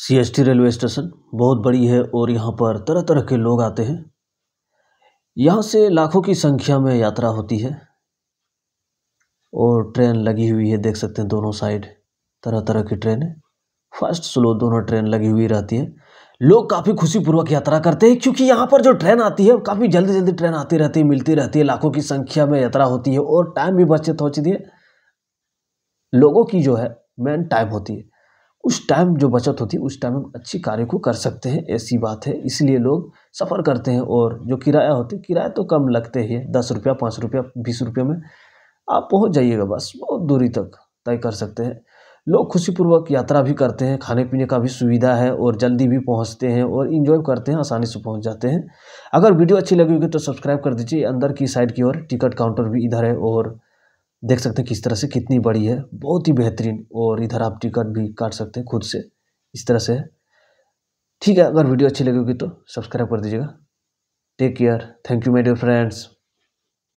CST railway station बहुत बड़ी है और यहाँ पर तरह तरह के लोग आते हैं यहाँ से लाखों की संख्या में यात्रा होती है और ट्रेन लगी हुई है देख सकते हैं दोनों साइड तरह तरह की ट्रेन है फास्ट स्लो दोनों ट्रेन लगी हुई रहती है लोग काफ़ी खुशीपूर्वक यात्रा करते हैं क्योंकि यहाँ पर जो ट्रेन आती है काफ़ी जल्दी जल्दी ट्रेन आती रहती है मिलती रहती है लाखों की संख्या में यात्रा होती है और टाइम भी बचत होती है लोगों की जो है मेन टाइम होती है उस टाइम जो बचत होती है उस टाइम हम अच्छी कार्य को कर सकते हैं ऐसी बात है इसलिए लोग सफ़र करते हैं और जो किराया होते है किराया तो कम लगते ही है दस रुपया पाँच रुपया बीस रुपये में आप पहुँच जाइएगा बस बहुत दूरी तक तय कर सकते हैं लोग खुशीपूर्वक यात्रा भी करते हैं खाने पीने का भी सुविधा है और जल्दी भी पहुँचते हैं और इन्जॉय करते हैं आसानी से पहुँच जाते हैं अगर वीडियो अच्छी लगी होगी तो सब्सक्राइब कर दीजिए अंदर की साइड की ओर टिकट काउंटर भी इधर है और देख सकते हैं किस तरह से कितनी बड़ी है बहुत ही बेहतरीन और इधर आप टिकट भी काट सकते हैं खुद से इस तरह से है ठीक है अगर वीडियो अच्छी लगेगी तो सब्सक्राइब कर दीजिएगा take care thank you my dear friends